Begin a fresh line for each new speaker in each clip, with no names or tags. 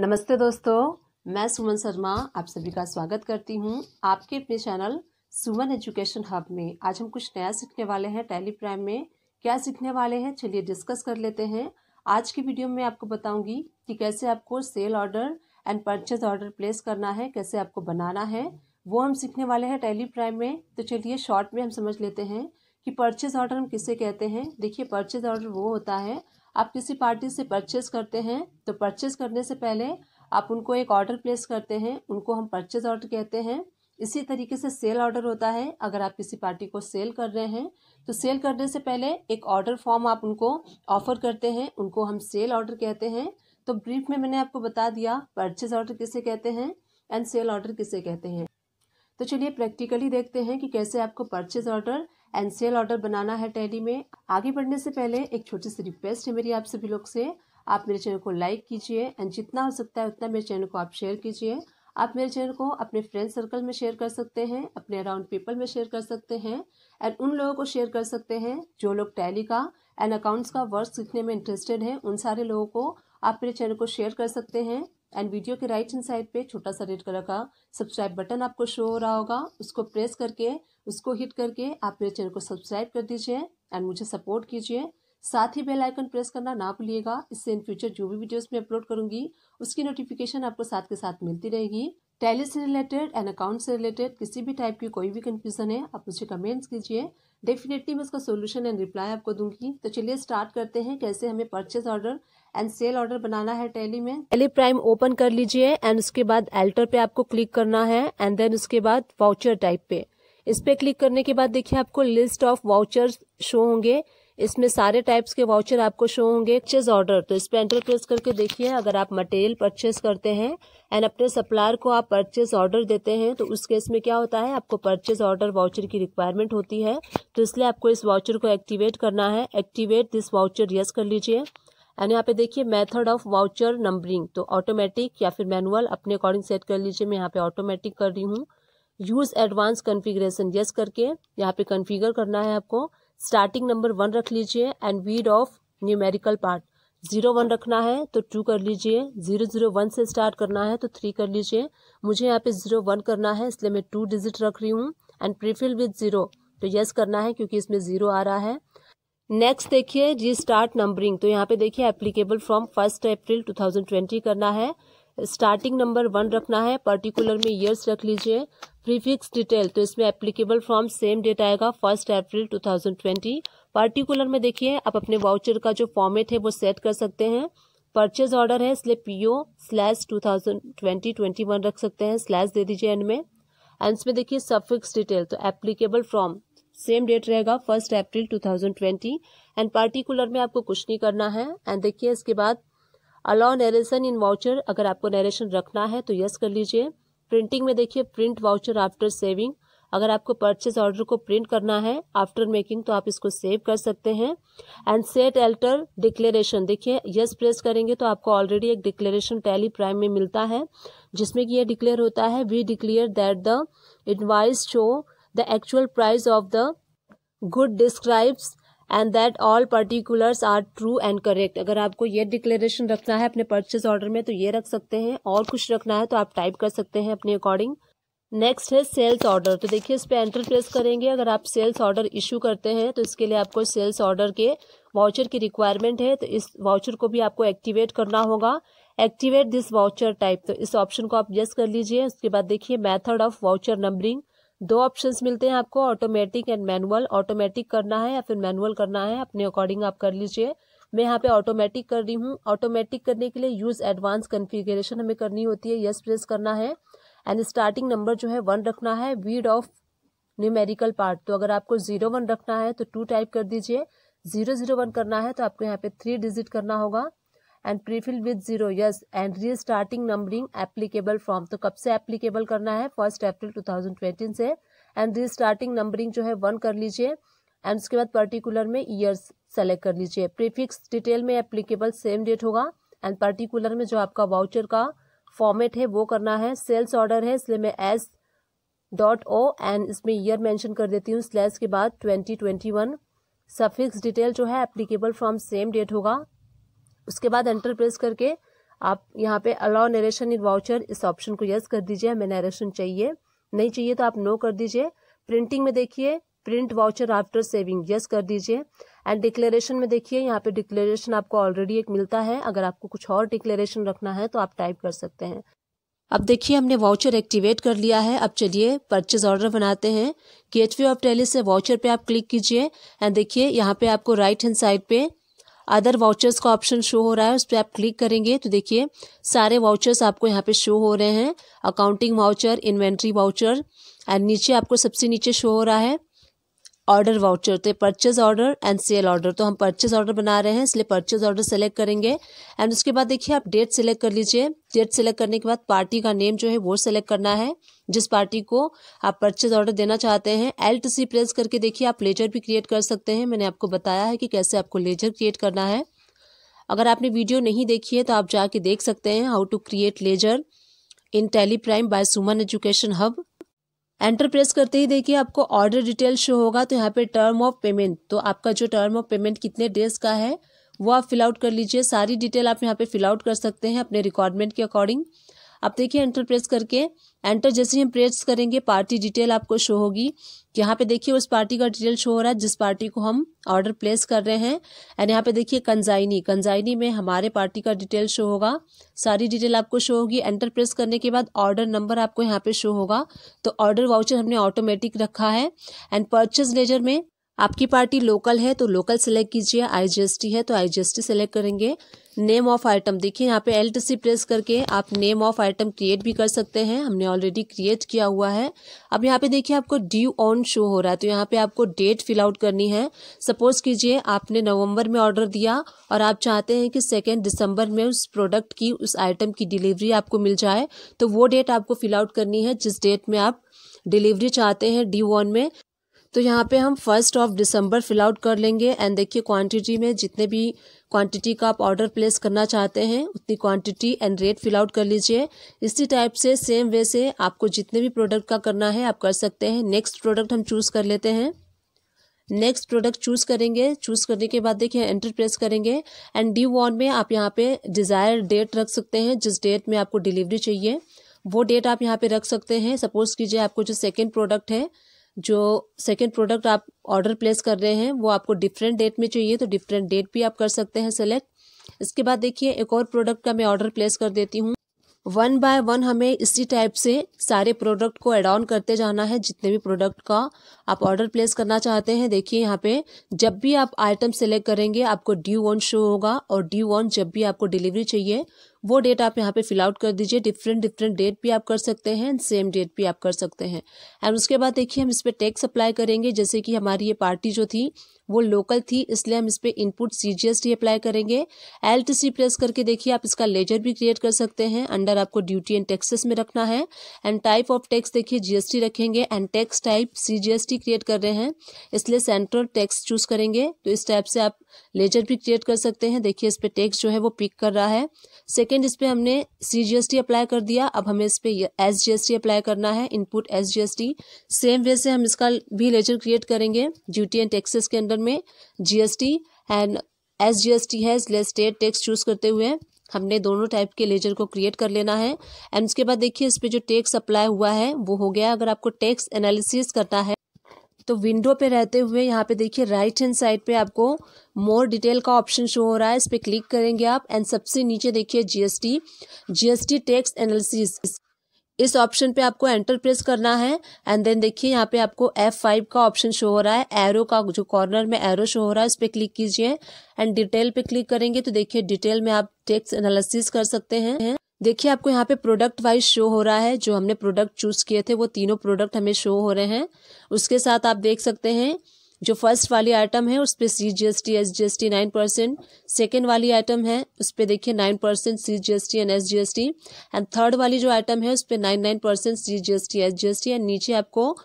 नमस्ते दोस्तों मैं सुमन शर्मा आप सभी का स्वागत करती हूं आपके अपने चैनल सुमन एजुकेशन हब में आज हम कुछ नया सीखने वाले हैं टैली प्राइम में क्या सीखने वाले हैं चलिए डिस्कस कर लेते हैं आज की वीडियो में आपको बताऊंगी कि कैसे आपको sale order and purchase order place करना है कैसे आपको बनाना है वो हम सीखने वाले हैं टैली प्राइम में तो चलिए शॉर्ट में हम समझ लेते हैं कि परचेज ऑर्डर हम किसे कहते हैं देखिए परचेज ऑर्डर वो होता है आप किसी पार्टी से परचेज करते हैं तो परचेज करने से पहले आप उनको एक ऑर्डर प्लेस करते हैं उनको हम परचेज ऑर्डर कहते हैं इसी तरीके से सेल ऑर्डर होता है अगर आप किसी पार्टी को सेल कर रहे हैं तो सेल करने से पहले एक ऑर्डर फॉर्म आप उनको ऑफर करते हैं उनको हम सेल ऑर्डर कहते हैं तो ब्रीफ में मैंने आपको बता दिया परचेज ऑर्डर किसे कहते हैं एंड सेल ऑर्डर किसे कहते हैं तो चलिए प्रैक्टिकली देखते हैं कि कैसे आपको purchase order and sale order बनाना है टैली में आगे बढ़ने से पहले एक छोटी सी रिक्वेस्ट है मेरी आप सभी लोग से आप मेरे चैनल को लाइक कीजिए एंड जितना हो सकता है उतना मेरे चैनल को आप शेयर कीजिए आप मेरे चैनल को अपने फ्रेंड सर्कल में शेयर कर सकते हैं अपने अराउंड पीपल में शेयर कर सकते हैं एंड उन लोगों को शेयर कर सकते हैं जो लोग टैली का एंड अकाउंट्स का वर्क सीखने में इंटरेस्टेड हैं उन सारे लोगों को आप मेरे चैनल को शेयर कर सकते हैं एंड वीडियो के राइट हैंड साइड पे छोटा सा रेड कलर का सब्सक्राइब बटन आपको शो हो रहा होगा उसको प्रेस करके उसको हिट करके आप मेरे चैनल को सब्सक्राइब कर दीजिए एंड मुझे सपोर्ट कीजिए साथ ही बेल आइकन प्रेस करना ना भूलिएगा इससे इन फ्यूचर जो भी वीडियोस मैं अपलोड करूंगी उसकी नोटिफिकेशन आपको साथ के साथ मिलती रहेगी टैली से रिलेटेड एंड अकाउंट से रिलेटेड किसी भी टाइप की कोई भी कंफ्यूजन है आप मुझे कमेंट्स कीजिए डेफिनेटली मैं उसका सोल्यूशन एंड रिप्लाई आपको दूंगी तो चलिए स्टार्ट करते हैं कैसे हमें purchase order and sale order बनाना है टैली में टैली प्राइम ओपन कर लीजिए एंड उसके बाद एल्टर पे आपको क्लिक करना है एंड देन उसके बाद वाउचर टाइप पे इस पर क्लिक करने के बाद देखिए आपको लिस्ट ऑफ वाउचर शो होंगे इसमें सारे टाइप्स के वाउचर आपको शो होंगे परचेज ऑर्डर तो इस पर एंटर प्रेस करके देखिए अगर आप मटेरियल परचेज करते हैं एंड अपने सप्लायर को आप परचेज ऑर्डर देते हैं तो उस केस में क्या होता है आपको परचेज ऑर्डर वाउचर की रिक्वायरमेंट होती है तो इसलिए आपको इस वाउचर को एक्टिवेट करना है एक्टिवेट दिस वाउचर यस कर लीजिए एंड यहाँ पे देखिए मेथड ऑफ वाउचर नंबरिंग तो ऑटोमेटिक या फिर मैनुअल अपने अकॉर्डिंग सेट कर लीजिए मैं यहाँ पे ऑटोमेटिक कर रही हूँ यूज एडवांस कॉन्फ़िगरेशन यस करके यहाँ पे कॉन्फ़िगर करना है आपको स्टार्टिंग नंबर वन रख लीजिए and width of numerical part zero one रखना है तो टू कर लीजिए जीरो जीरो वन से स्टार्ट करना है तो थ्री कर लीजिए मुझे यहाँ पे जीरो वन करना है इसलिए मैं टू डिजिट रख रही हूँ एंड प्रीफिल विद जीरो तो यस करना है क्योंकि इसमें जीरो आ रहा है नेक्स्ट देखिए जी स्टार्ट नंबरिंग तो यहाँ पे देखिए एप्लीकेबल फ्रॉम फर्स्ट अप्रैल 2020 करना है स्टार्टिंग नंबर वन रखना है पर्टिकुलर में ईयर्स रख लीजिए प्रीफिक्स डिटेल तो इसमें एप्लीकेबल फॉर्म सेम डेट आएगा फर्स्ट अप्रैल 2020 पार्टिकुलर में देखिए आप अपने वाउचर का जो फॉर्मेट है वो सेट कर सकते हैं परचेज ऑर्डर है इसलिए P O slash two thousand twenty twenty one रख सकते हैं स्लैश दे दीजिए एंड में एंड इसमें देखिए सफिक्स डिटेल तो एप्लीकेबल फ्रॉम सेम डेट रहेगा first April two thousand twenty and particular में आपको कुछ नहीं करना है एंड देखिए इसके बाद अलाउ नरेशन इन वाउचर अगर आपको नरेशन रखना है तो यस कर लीजिए प्रिंटिंग में देखिए प्रिंट वाउचर आफ्टर सेविंग अगर आपको परचेज ऑर्डर को प्रिंट करना है आफ्टर मेकिंग तो आप इसको सेव कर सकते हैं एंड सेट एल्टर डिक्लेरेशन देखिए यस प्रेस करेंगे तो आपको ऑलरेडी एक डिक्लेरेशन टैली प्राइम में मिलता है जिसमें कि यह डिक्लेयर होता है we declare that the invoice show the actual price of the good describes and that all particulars are true and correct अगर आपको ये डिक्लेरेशन रखना है अपने परचेज ऑर्डर में तो ये रख सकते हैं और कुछ रखना है तो आप टाइप कर सकते हैं अपने अकॉर्डिंग नेक्स्ट है सेल्स ऑर्डर तो देखिए इस पर एंटर प्रेस करेंगे अगर आप सेल्स ऑर्डर इशू करते हैं तो इसके लिए आपको सेल्स ऑर्डर के वाउचर की रिक्वायरमेंट है तो इस वाउचर को भी आपको एक्टिवेट करना होगा एक्टिवेट दिस वाउचर टाइप तो इस ऑप्शन को आप यस कर लीजिए उसके बाद देखिए मेथड ऑफ वाउचर नंबरिंग दो ऑप्शंस मिलते हैं आपको ऑटोमेटिक एंड मैनुअल ऑटोमेटिक करना है या फिर मैनुअल करना है अपने अकॉर्डिंग आप कर लीजिए मैं यहाँ पे ऑटोमेटिक कर रही हूँ ऑटोमेटिक करने के लिए यूज़ एडवांस कन्फिग्रेशन हमें करनी होती है यस प्रेस करना है एंड स्टार्टिंग नंबर जो है वन रखना है वीड ऑफ न्यूमेरिकल पार्ट तो अगर आपको जीरो वन रखना है तो टू टाइप कर दीजिए जीरो जीरो वन करना है तो आपको यहाँ पे थ्री डिजिट करना होगा and prefill with zero yes and restarting numbering applicable from तो कब से एप्लीकेबल करना है फर्स्ट अप्रैल ट्वेंटीन से एंड री स्टार्टिंग नंबरिंग जो है वन कर लीजिए एंड उसके बाद पर्टिकुलर में ईयर्स सेलेक्ट कर लीजिए प्रीफिक्स डिटेल में एप्लीकेबल सेम डेट होगा एंड पर्टिकुलर में जो आपका वाउचर का फॉर्मेट है वो करना है सेल्स ऑर्डर है इसलिए मैं एस डॉट ओ एंड इसमें ईयर मेंशन कर देती हूँ स्लैश के बाद twenty twenty one suffix detail जो है एप्लीकेबल फ्रॉम सेम डेट होगा उसके बाद एंटर प्रेस करके आप यहाँ पे अलाउ नरेशन इन वाउचर इस ऑप्शन को यस कर दीजिए हमें नरेशन चाहिए नहीं चाहिए तो आप नो कर दीजिए प्रिंटिंग में देखिए print voucher after saving yes कर दीजिए एंड डिक्लेरेशन में देखिए यहाँ पे डिक्लेरेशन आपको ऑलरेडी एक मिलता है अगर आपको कुछ और डिक्लेरेशन रखना है तो आप टाइप कर सकते हैं अब देखिए हमने वाउचर एक्टिवेट कर लिया है अब चलिए परचेज ऑर्डर बनाते हैं गेटवे ऑफ टेली से वाउचर पे आप क्लिक कीजिए एंड देखिए यहाँ पे आपको राइट हैंड साइड पे अदर वाउचर्स का ऑप्शन शो हो रहा है उस पर आप क्लिक करेंगे तो देखिए सारे वाउचर्स आपको यहाँ पे शो हो रहे हैं accounting voucher inventory voucher and नीचे आपको सबसे नीचे शो हो रहा है ऑर्डर वाउचर तो purchase order and sale order तो हम परचेज ऑर्डर बना रहे हैं इसलिए परचेज ऑर्डर सेलेक्ट करेंगे एंड उसके बाद देखिए आप डेट सेलेक्ट कर लीजिए डेट सेलेक्ट करने के बाद पार्टी का नेम जो है वो सेलेक्ट करना है जिस पार्टी को आप परचेज ऑर्डर देना चाहते हैं एल टी सी प्रेस करके देखिए आप लेजर भी क्रिएट कर सकते हैं मैंने आपको बताया है कि कैसे आपको लेजर क्रिएट करना है अगर आपने वीडियो नहीं देखी है तो आप जाके देख सकते हैं how to create ledger in Tally Prime by Suman education hub enter press करते ही देखिए आपको ऑर्डर डिटेल शो होगा तो यहाँ पे टर्म ऑफ पेमेंट तो आपका जो टर्म ऑफ पेमेंट कितने डेज का है वो आप फिल आउट कर लीजिए सारी डिटेल आप यहाँ पे फिल आउट कर सकते हैं अपने रिक्वायरमेंट के अकॉर्डिंग आप देखिए एंटर प्रेस करके एंटर जैसे ही हम प्रेस करेंगे पार्टी डिटेल आपको शो होगी यहाँ पे देखिए उस पार्टी का डिटेल शो हो रहा है जिस पार्टी को हम ऑर्डर प्लेस कर रहे हैं एंड यहाँ पे देखिए कंजाइनी कंजाइनी में हमारे पार्टी का डिटेल शो होगा सारी डिटेल आपको शो होगी एंटर प्रेस करने के बाद ऑर्डर नंबर आपको यहाँ पे शो होगा तो ऑर्डर वाउचर हमने ऑटोमेटिक रखा है एंड परचेज लेजर में आपकी पार्टी लोकल है तो लोकल सेलेक्ट कीजिए आई है तो आई सेलेक्ट करेंगे नेम ऑफ आइटम देखिए यहाँ पे एल्ट सी प्रेस करके आप नेम ऑफ आइटम क्रिएट भी कर सकते हैं हमने ऑलरेडी क्रिएट किया हुआ है अब यहाँ पे देखिए आपको ड्यू ऑन शो हो रहा है तो यहाँ पे आपको डेट फिल आउट करनी है सपोज कीजिए आपने नवंबर में ऑर्डर दिया और आप चाहते हैं कि सेकेंड दिसंबर में उस प्रोडक्ट की उस आइटम की डिलीवरी आपको मिल जाए तो वो डेट आपको फिल आउट करनी है जिस डेट में आप डिलीवरी चाहते हैं डी वन में तो यहाँ पे हम first of December fill out कर लेंगे एंड देखिए क्वांटिटी में जितने भी क्वांटिटी का आप ऑर्डर प्लेस करना चाहते हैं उतनी quantity and rate fill out कर लीजिए इसी टाइप से सेम वे से आपको जितने भी प्रोडक्ट का करना है आप कर सकते हैं नेक्स्ट प्रोडक्ट हम चूज़ कर लेते हैं नेक्स्ट प्रोडक्ट चूज़ करेंगे चूज़ करने के बाद देखिए एंटर प्रेस करेंगे एंड डी वॉन में आप यहाँ पे डिज़ायर डेट रख सकते हैं जिस डेट में आपको डिलीवरी चाहिए वो डेट आप यहाँ पे रख सकते हैं सपोज कीजिए आपको जो सेकेंड प्रोडक्ट है जो सेकेंड प्रोडक्ट आप ऑर्डर प्लेस कर रहे हैं वो आपको डिफरेंट डेट में चाहिए तो डिफरेंट डेट भी आप कर सकते हैं सेलेक्ट इसके बाद देखिए एक और प्रोडक्ट का मैं ऑर्डर प्लेस कर देती हूँ वन बाय वन हमें इसी टाइप से सारे प्रोडक्ट को एड ऑन करते जाना है जितने भी प्रोडक्ट का आप ऑर्डर प्लेस करना चाहते हैं देखिए यहाँ पे जब भी आप आइटम सेलेक्ट करेंगे आपको ड्यू ऑन शो होगा और ड्यू ऑन जब भी आपको डिलीवरी चाहिए वो डेट आप यहाँ पे फिल आउट कर दीजिए डिफरेंट डिफरेंट डेट भी आप कर सकते हैं सेम डेट भी आप कर सकते हैं एंड उसके बाद देखिए हम इस पर टैक्स अप्लाई करेंगे जैसे कि हमारी ये पार्टी जो थी वो लोकल थी इसलिए हम इस पर input C G S T apply करेंगे एल टी सी प्रेस करके देखिए आप इसका लेजर भी क्रिएट कर सकते हैं अंडर आपको ड्यूटी एंड टैक्सेस में रखना है एंड टाइप ऑफ टैक्स देखिए जी एस टी रखेंगे and tax type C G S T create कर रहे हैं इसलिए सेंट्रल टैक्स चूज करेंगे तो इस टाइप से आप लेजर भी क्रिएट कर सकते हैं देखिए इस पर टैक्स जो है वो पिक कर रहा है सेकेंड इस पर हमने C G S T apply कर दिया अब हमें इस पर S G S T apply करना है input S G S T same way से हम इसका भी लेजर क्रिएट करेंगे ड्यूटी एंड टैक्सेस के अंदर अंडर में GST and S G S T है इसलिए स्टेट टैक्स चूज करते हुए हमने दोनों टाइप के लेजर को क्रिएट कर लेना है एंड उसके बाद देखिए इस पर जो टैक्स अप्लाई हुआ है वो हो गया अगर आपको टैक्स एनालिसिस करना है तो विंडो पे रहते हुए यहाँ पे देखिए राइट हैंड साइड पे आपको मोर डिटेल का ऑप्शन शो हो रहा है इस पर क्लिक करेंगे आप एंड सबसे नीचे देखिए जीएसटी जीएसटी टैक्स एनालिसिस इस ऑप्शन पे आपको एंटर प्रेस करना है एंड देन देखिए यहाँ पे आपको F5 का ऑप्शन शो हो रहा है एरो का जो कॉर्नर में एरो शो हो रहा है उस पर क्लिक कीजिए एंड डिटेल पे क्लिक करेंगे तो देखिए डिटेल में आप टेक्स एनालिसिस कर सकते हैं देखिए आपको यहाँ पे प्रोडक्ट वाइज शो हो रहा है जो हमने प्रोडक्ट चूज किए थे वो तीनों प्रोडक्ट हमें शो हो रहे हैं उसके साथ आप देख सकते हैं जो फर्स्ट वाली आइटम है उस पर C G S T S G S T nine percent second वाली आइटम है उस पर देखिए nine percent C G S T and S G S T and third वाली जो आइटम है उस पर nine nine percent C G S T S G S T and नीचे आपको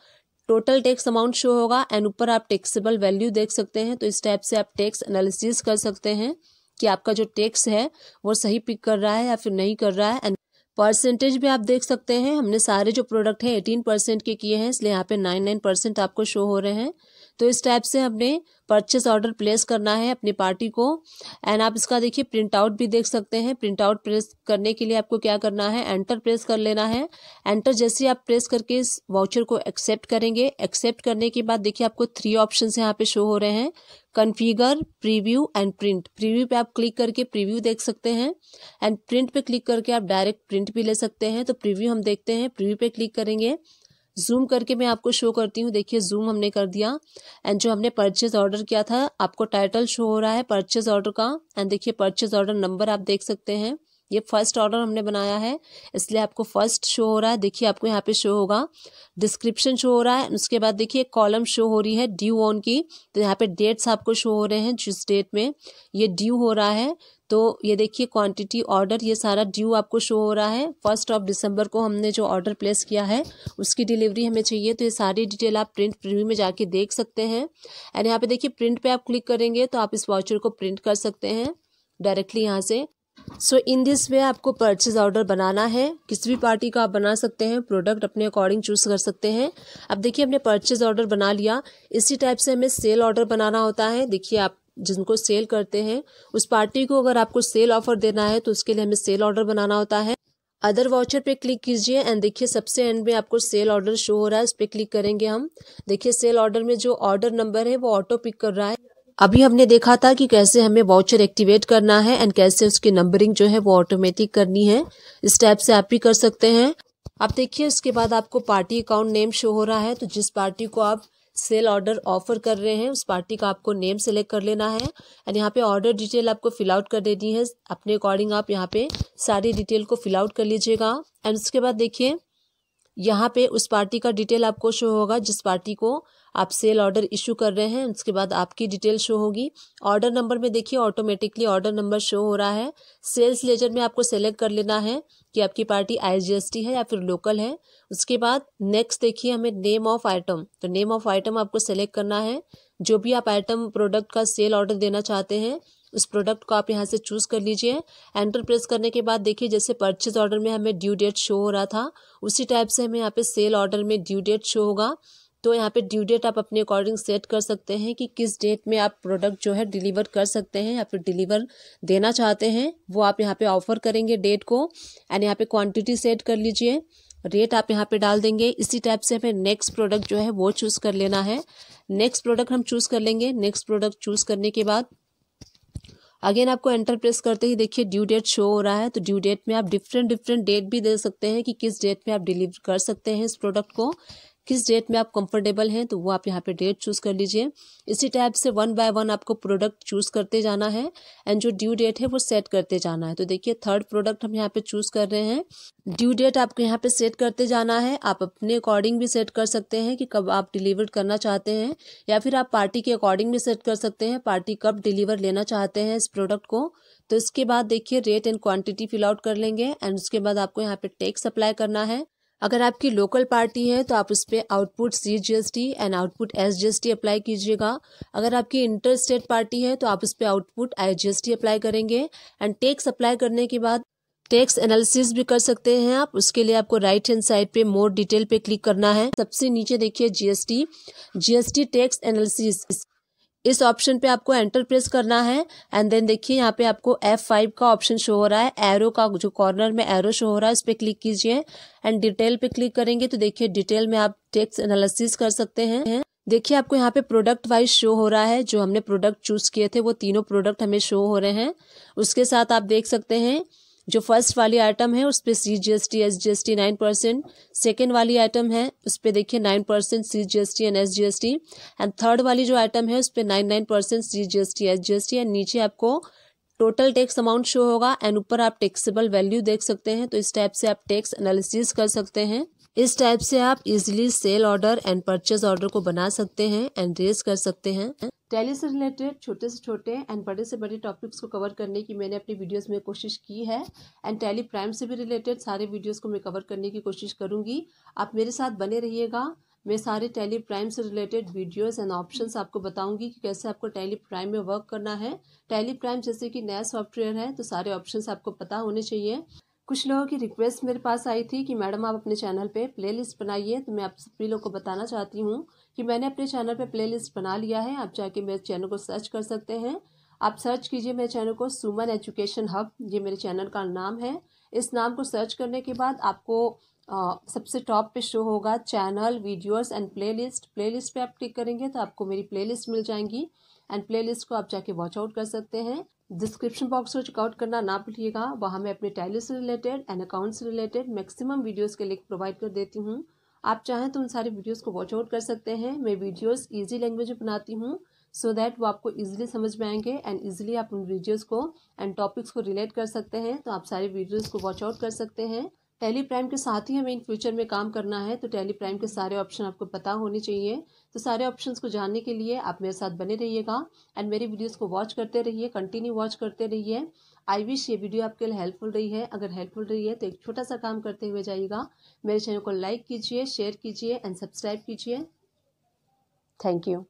टोटल टैक्स अमाउंट शो होगा एंड ऊपर आप टैक्सेबल वैल्यू देख सकते हैं तो इस टाइप से आप टैक्स एनालिसिस कर सकते हैं कि आपका जो टैक्स है वो सही पिक कर रहा है या फिर नहीं कर रहा है एंड परसेंटेज भी आप देख सकते हैं हमने सारे जो प्रोडक्ट है एटीन परसेंट के किए हैं इसलिए यहाँ पे नाइन नाइन परसेंट आपको शो हो रहे हैं तो इस टाइप से हमने परचेस ऑर्डर प्लेस करना है अपनी पार्टी को एंड आप इसका देखिए प्रिंट आउट भी देख सकते हैं प्रिंट आउट प्रेस करने के लिए आपको क्या करना है एंटर प्रेस कर लेना है एंटर जैसे आप प्रेस करके इस वाउचर को एक्सेप्ट करेंगे एक्सेप्ट करने के बाद देखिए आपको थ्री ऑप्शन यहाँ पे शो हो रहे हैं configure preview and print preview पे आप क्लिक करके प्रीव्यू देख सकते हैं एंड प्रिंट पे क्लिक करके आप डायरेक्ट प्रिंट भी ले सकते हैं तो प्रीव्यू हम देखते हैं प्रीव्यू पे क्लिक करेंगे जूम करके मैं आपको शो करती हूँ देखिए जूम हमने कर दिया एंड जो हमने परचेज ऑर्डर किया था आपको टाइटल शो हो रहा है परचेज ऑर्डर का एंड देखिए परचेज ऑर्डर नंबर आप देख सकते हैं ये फर्स्ट ऑर्डर हमने बनाया है इसलिए आपको फर्स्ट शो हो रहा है देखिए आपको यहाँ पे शो होगा डिस्क्रिप्शन शो हो रहा है उसके बाद देखिए कॉलम शो हो रही है ड्यू ऑन की तो यहाँ पे डेट्स आपको शो हो रहे हैं जिस डेट में ये ड्यू हो रहा है तो ये देखिए क्वांटिटी ऑर्डर ये सारा ड्यू आपको शो हो रहा है फर्स्ट ऑफ दिसंबर को हमने जो ऑर्डर प्लेस किया है उसकी डिलीवरी हमें चाहिए तो ये सारी डिटेल आप प्रिंट प्रीव्यू में जाके देख सकते हैं एंड यहाँ पे देखिए प्रिंट पे आप क्लिक करेंगे तो आप इस वाउचर को प्रिंट कर सकते हैं डायरेक्टली यहाँ से सो इन दिस वे आपको परचेज ऑर्डर बनाना है किसी भी पार्टी का आप बना सकते हैं प्रोडक्ट अपने अकॉर्डिंग चूज कर सकते हैं अब देखिए हमने परचेज ऑर्डर बना लिया इसी टाइप से हमें सेल ऑर्डर बनाना होता है देखिए आप जिनको सेल करते हैं उस पार्टी को अगर आपको सेल ऑफर देना है तो उसके लिए हमें सेल ऑर्डर बनाना होता है अदर वाउचर पे क्लिक कीजिए एंड देखिए सबसे एंड में आपको सेल ऑर्डर शो हो रहा है उस पर क्लिक करेंगे हम देखिए सेल ऑर्डर में जो ऑर्डर नंबर है वो ऑटो पिक कर रहा है अभी हमने देखा था कि कैसे हमें वाउचर एक्टिवेट करना है एंड कैसे उसकी नंबरिंग जो है वो ऑटोमेटिक करनी है इस टाइप से आप भी कर सकते हैं आप देखिए उसके बाद आपको पार्टी अकाउंट नेम शो हो रहा है तो जिस पार्टी को आप सेल ऑर्डर ऑफर कर रहे हैं उस पार्टी का आपको नेम सेलेक्ट कर लेना है एंड यहाँ पे ऑर्डर डिटेल आपको फिल आउट कर देनी है अपने अकॉर्डिंग आप यहाँ पे सारी डिटेल को फिल आउट कर लीजिएगा एंड उसके बाद देखिए यहाँ पे उस पार्टी का डिटेल आपको शो होगा जिस पार्टी को आप सेल ऑर्डर इशू कर रहे हैं उसके बाद आपकी डिटेल शो होगी ऑर्डर नंबर में देखिए ऑटोमेटिकली ऑर्डर नंबर शो हो रहा है सेल्स लेजर में आपको सेलेक्ट कर लेना है कि आपकी पार्टी आई है या फिर लोकल है उसके बाद नेक्स्ट देखिए हमें नेम ऑफ आइटम तो नेम ऑफ आइटम आपको सेलेक्ट करना है जो भी आप आइटम प्रोडक्ट का सेल ऑर्डर देना चाहते हैं उस प्रोडक्ट को आप यहाँ से चूज़ कर लीजिए एंटर प्रेस करने के बाद देखिए जैसे परचेज ऑर्डर में हमें ड्यू डेट शो हो रहा था उसी टाइप से हमें यहाँ पे सेल ऑर्डर में ड्यू डेट शो होगा तो यहाँ पे ड्यू डेट आप अपने अकॉर्डिंग सेट कर सकते हैं कि किस डेट में आप प्रोडक्ट जो है डिलीवर कर सकते हैं या फिर डिलीवर देना चाहते हैं वो आप यहाँ पे ऑफर करेंगे डेट को एंड यहाँ पे क्वांटिटी सेट कर लीजिए रेट आप यहाँ पे डाल देंगे इसी टाइप से हमें नेक्स्ट प्रोडक्ट जो है वो चूज़ कर लेना है नेक्स्ट प्रोडक्ट हम चूज़ कर लेंगे नेक्स्ट प्रोडक्ट चूज़ करने के बाद अगेन आपको एंटर प्रेस करते ही देखिए ड्यू डेट शो हो रहा है तो ड्यू डेट में आप डिफरेंट डिफरेंट डेट भी दे सकते हैं कि किस डेट में आप डिलीवर कर सकते हैं इस प्रोडक्ट को किस डेट में आप कंफर्टेबल हैं तो वो आप यहाँ पे डेट चूज़ कर लीजिए इसी टाइप से वन बाय वन आपको प्रोडक्ट चूज़ करते जाना है एंड जो ड्यू डेट है वो सेट करते जाना है तो देखिए थर्ड प्रोडक्ट हम यहाँ पे चूज़ कर रहे हैं ड्यू डेट आपको यहाँ पे सेट करते जाना है आप अपने अकॉर्डिंग भी सेट कर सकते हैं कि कब आप डिलीवर करना चाहते हैं या फिर आप पार्टी के अकॉर्डिंग भी सेट कर सकते हैं पार्टी कब डिलीवर लेना चाहते हैं इस प्रोडक्ट को तो इसके बाद देखिए rate and quantity fill out कर लेंगे एंड उसके बाद आपको यहाँ पे टैक्स अप्लाई करना है अगर आपकी लोकल पार्टी है तो आप उस पर output C G S T and output S G S T apply कीजिएगा अगर आपकी इंटर स्टेट पार्टी है तो आप उस पर output I G S T apply करेंगे एंड टैक्स अप्लाई करने के बाद टैक्स एनालिसिस भी कर सकते हैं आप उसके लिए आपको राइट हैंड साइड पे मोर डिटेल पे क्लिक करना है सबसे नीचे देखिए जीएसटी जीएसटी टैक्स एनालिसिस इस ऑप्शन पे आपको एंटर प्रेस करना है एंड देन देखिए यहाँ पे आपको F5 का ऑप्शन शो हो रहा है एरो का जो कॉर्नर में एरो शो हो रहा है उस पर क्लिक कीजिए एंड डिटेल पे क्लिक करेंगे तो देखिए डिटेल में आप टेक्स एनालिसिस कर सकते हैं देखिए आपको यहाँ पे प्रोडक्ट वाइज शो हो रहा है जो हमने प्रोडक्ट चूज किए थे वो तीनों प्रोडक्ट हमें शो हो रहे हैं उसके साथ आप देख सकते हैं जो फर्स्ट वाली आइटम है उस पर C G S T S G S T nine percent second वाली आइटम है उस पर देखिए nine percent C G S T and S G S T and third वाली जो आइटम है उस पर nine nine percent C G S T S G S T and नीचे आपको टोटल टैक्स अमाउंट शो होगा एंड ऊपर आप टैक्सेबल वैल्यू देख सकते हैं तो इस टाइप से आप टैक्स एनालिसिस कर सकते हैं इस टाइप से आप easily sale order and purchase order को बना सकते हैं एंड रेज कर सकते हैं टैली से रिलेटेड छोटे से छोटे एंड बड़े से बड़े टॉपिक्स को कवर करने की मैंने अपनी वीडियोस में कोशिश की है एंड टैली प्राइम से भी रिलेटेड सारे वीडियोस को मैं कवर करने की कोशिश करूंगी आप मेरे साथ बने रहिएगा मैं सारे टैली प्राइम से रिलेटेड वीडियोस एंड ऑप्शंस आपको बताऊंगी कि कैसे आपको टैली प्राइम में वर्क करना है टैली प्राइम जैसे कि नया सॉफ्टवेयर है तो सारे ऑप्शंस आपको पता होने चाहिए कुछ लोगों की रिक्वेस्ट मेरे पास आई थी कि मैडम आप अपने चैनल पे प्लेलिस्ट बनाइए तो मैं आप सभी लोगों को बताना चाहती हूँ कि मैंने अपने चैनल पे प्लेलिस्ट बना लिया है आप जाके मेरे चैनल को सर्च कर सकते हैं आप सर्च कीजिए मेरे चैनल को सुमन एजुकेशन हब ये मेरे चैनल का नाम है इस नाम को सर्च करने के बाद आपको आ, सबसे टॉप पे शो होगा channel videos and playlist playlist पे आप क्लिक करेंगे तो आपको मेरी प्लेलिस्ट मिल जाएंगी एंड प्लेलिस्ट को आप जाके वॉच आउट कर सकते हैं डिस्क्रिप्शन बॉक्स को चेकआउट करना ना भूलिएगा वहाँ मैं अपने टैली से रिलेटेड एंड अकाउंट से रिलेटेड मैक्सिमम वीडियोस के लिंक प्रोवाइड कर देती हूँ आप चाहें तो उन सारी वीडियोस को वॉच आउट कर सकते हैं मैं वीडियोस इजी लैंग्वेज में बनाती हूँ सो दैट वो आपको इजीली समझ में आएंगे एंड ईजिली आप उन वीडियोज़ को एंड टॉपिक्स को रिलेट कर सकते हैं तो आप सारी वीडियोज़ को वॉच आउट कर सकते हैं टेली प्राइम के साथ ही हमें इन फ्यूचर में काम करना है तो टेली प्राइम के सारे ऑप्शन आपको पता होने चाहिए तो सारे ऑप्शंस को जानने के लिए आप मेरे साथ बने रहिएगा एंड मेरी वीडियोस को वॉच करते रहिए कंटिन्यू वॉच करते रहिए आई विश ये वीडियो आपके लिए हेल्पफुल रही है अगर हेल्पफुल रही है तो एक छोटा सा काम करते हुए जाइएगा मेरे चैनल को लाइक कीजिए शेयर कीजिए एंड सब्सक्राइब कीजिए थैंक यू